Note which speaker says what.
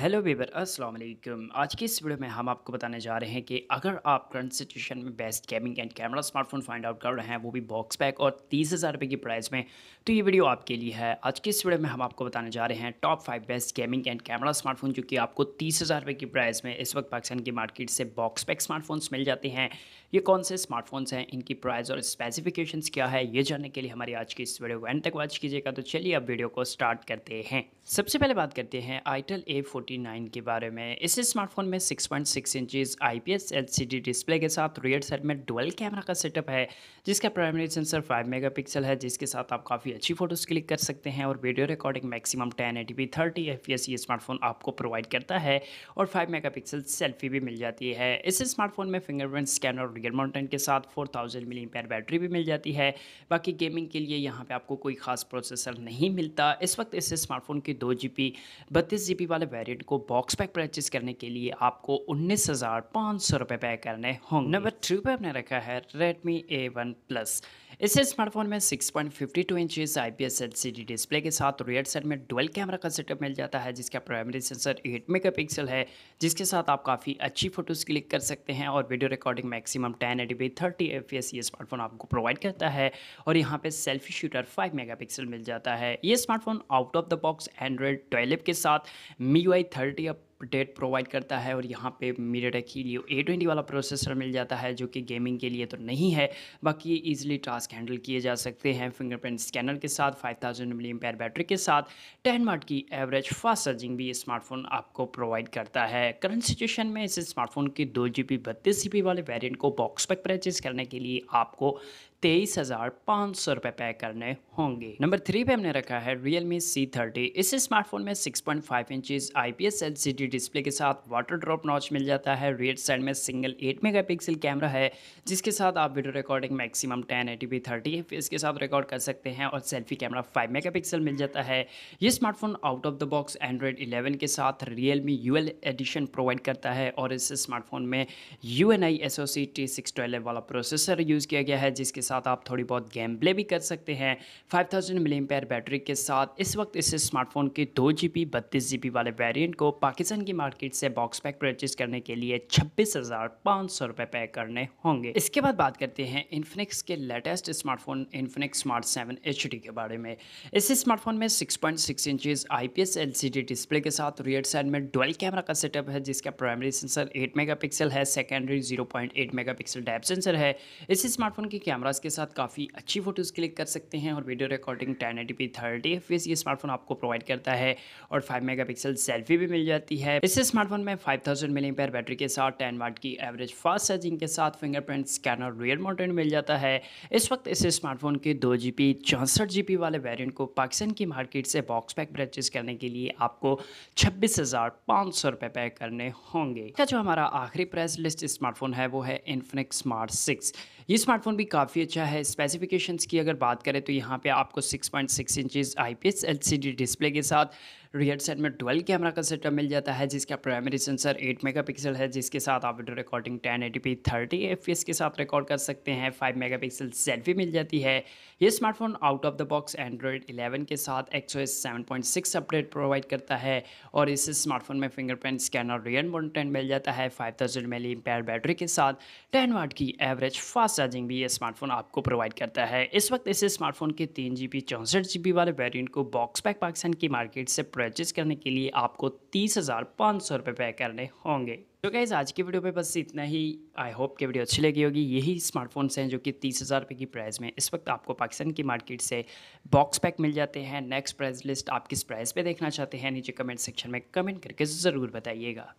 Speaker 1: hello वीबर अस्सलाम वालेकुम आज की इस वीडियो में हम आपको बताने जा रहे हैं कि अगर आप करंट सिचुएशन में best gaming and camera smartphone find out कर रहे हैं वो भी बॉक्स पैक और तीस हज़ार रुपये की प्राइस में तो ये वीडियो आपके लिए है आज की इस वीडियो में हम आपको बताने जा रहे हैं top five best gaming and camera smartphone जो कि आपको तीस हज़ार रुपये की प्राइस में इस वक्त पाकिस्तान की मार्केट से बॉक्स पैक स्मार्टफोन्स मिल जाते हैं ये कौन से स्मार्टफोन्स हैं इनकी प्राइस और स्पेसिफिकेशन क्या है ये जानने के लिए हमारी आज की इस वीडियो को एंड तक वॉच कीजिएगा तो चलिए आप वीडियो को स्टार्ट करते हैं सबसे पहले बात करते हैं आईटल ए नाइन के बारे में इस स्मार्टफोन में six point six inches I P S L C D display के साथ रियर साइड में डुअल कैमरा का सेटअप है जिसका primary sensor five mega pixel है जिसके साथ आप काफ़ी अच्छी फोटोज़ क्लिक कर सकते हैं और video recording maximum ten eighty P thirty F P S ये स्मार्टफोन आपको प्रोवाइड करता है और फाइव मेगा पिक्सल सेल्फी भी मिल जाती है इस स्मार्टफोन में फिंगरप्रिंट स्कैनर और रियर माउंटेन के साथ फोर थाउजेंड मिली बैटरी भी मिल जाती है बाकी गेमिंग के लिए यहाँ पर आपको कोई खास प्रोसेसर नहीं मिलता इस वक्त इस स्मार्टफोन की दो जी बी बत्तीस जी वाले वेरियंट मार्केट को बॉक्स पैक परचेज करने के लिए आपको उन्नीस हज़ार पाँच सौ रुपए पे करने होंगे नंबर थ्री पे आपने रखा है रेडमी ए वन प्लस इसे स्मार्टफोन में 6.52 point fifty two inch I P S L C D display के साथ रियर सेट में डुअल कैमरा का सेटअप मिल जाता है जिसका प्राइमरी सेंसर 8 मेगापिक्सल है जिसके साथ आप काफ़ी अच्छी फोटोज़ क्लिक कर सकते हैं और video recording maximum ten eighty B thirty F ये स्मार्टफोन आपको प्रोवाइड करता है और यहाँ पर selfie shooter five mega pixel मिल जाता है ये smartphone out of the box android twelve के साथ Mi Y thirty date provide करता है और यहाँ पे मेरे रेखीलियो ए ट्वेंटी वाला प्रोसेसर मिल जाता है जो कि गेमिंग के लिए तो नहीं है बाकी ईजिली टास्क हैंडल किए जा सकते हैं फिंगरप्रिंट स्कैनर के साथ five thousand milli ampere battery के साथ टेन वाट की एवरेज फास्ट चार्जिंग भी स्मार्टफोन आपको प्रोवाइड करता है करंट सिचुएशन में इस स्मार्टफोन के दो जी बी बत्तीस जी बी वाले वेरियंट को बॉक्स पैक परचेज करने के लिए आपको तेईस हज़ार पाँच सौ रुपये पे करने होंगे नंबर थ्री पे हमने रखा है रियल मी सी थर्टी इस स्मार्टफोन में six point five inches I P S L C D display के साथ वाटर ड्रॉप नॉच मिल जाता है रेड साइड में सिंगल 8 मेगापिक्सल कैमरा है जिसके साथ आप video recording maximum 1080p eighty thirty के साथ रिकॉर्ड कर सकते हैं और सेल्फी कैमरा 5 मेगापिक्सल मिल जाता है ये smartphone out of the box android eleven के साथ Realme U edition provide करता है और इस स्मार्टफोन में U N I S O C T six twelve वाला प्रोसेसर यूज़ किया गया है जिसके साथ आप थोड़ी बहुत गेम प्ले भी कर सकते हैं फाइव थाउजेंड बैटरी के साथ इस वक्त इस स्मार्टफोन के दो जी बी बत्तीस जी वाले वेरियंट को पाकिस्तान सैमसंग की मार्केट से बॉक्स पैक परचेज करने के लिए छब्बीस हजार पाँच सौ रुपये पे करने होंगे इसके बाद बात करते हैं इन्फिनिक्स के latest smartphone Infinix smart seven H के बारे में इस स्मार्टफोन में six point six inches I P S L C D display के साथ रियर साइड में डोल कैमरा का सेटअप है जिसका primary sensor eight mega pixel है secondary zero point eight mega pixel depth sensor है इस स्मार्टफोन के कैमराज के साथ काफ़ी अच्छी फोटोज़ क्लिक कर सकते हैं और video recording ten eighty P thirty F ये स्मार्टफोन आपको प्रोवाइड करता है और फाइव मेगा सेल्फी भी मिल जाती है है इस स्मार्टफोन में 5000 थाउजेंड मिली बैटरी के साथ 10 वाट की एवरेज फास्ट चार्जिंग के साथ फिंगरप्रिंट स्कैनर रियर माउंटेड मिल जाता है इस वक्त इस स्मार्टफोन के दो जी पी चौंसठ जी वाले वेरियंट को पाकिस्तान की मार्केट से बॉक्स पैक परचेज करने के लिए आपको छब्बीस हज़ार पाँच सौ रुपये पे करने होंगे अच्छा, जो हमारा आखिरी प्राइस लिस्ट स्मार्टफोन है वो है इन्फिनिक्स स्मार्ट सिक्स ये स्मार्टफोन भी काफ़ी अच्छा है स्पेसिफिकेशंस की अगर बात करें तो यहाँ पे आपको 6.6 इंचेस आईपीएस एलसीडी डिस्प्ले के साथ रियर सेट में ट्वेल्व कैमरा का सेटअप मिल जाता है जिसका प्राइमरी सेंसर एट मेगा है जिसके साथ आप video recording ten eighty P thirty F के साथ रिकॉर्ड कर सकते हैं फाइव मेगा पिक्सल सेल्फी मिल जाती है ये smartphone out of the box android eleven के साथ S seven point six update provide करता है और इस स्मार्टफोन में फिंगरप्रिंट स्कैनर रियर टेन मिल जाता है फाइव थाउजेंड मिली बैटरी के साथ टेन वाट की एवरेज फास्ट चार्जिंग भी ये स्मार्टफोन आपको प्रोवाइड करता है इस वक्त इस स्मार्टफोन के तीन जी बी वाले वेरियंट को बॉक्स पैक पाकिस्तान की मार्केट से परचेज करने के लिए आपको तीस हज़ार पाँच सौ रुपये पे करने होंगे तो गैज़ आज की वीडियो पे बस इतना ही आई होप कि वीडियो अच्छी लगी होगी यही स्मार्टफोन्स हैं जो कि तीस हज़ार रुपये की प्राइस में इस वक्त आपको पाकिस्तान की मार्केट से बॉक्स पैक मिल जाते हैं नेक्स्ट प्राइस लिस्ट आप किस प्राइस पे देखना चाहते हैं नीचे कमेंट सेक्शन में कमेंट करके ज़रूर बताइएगा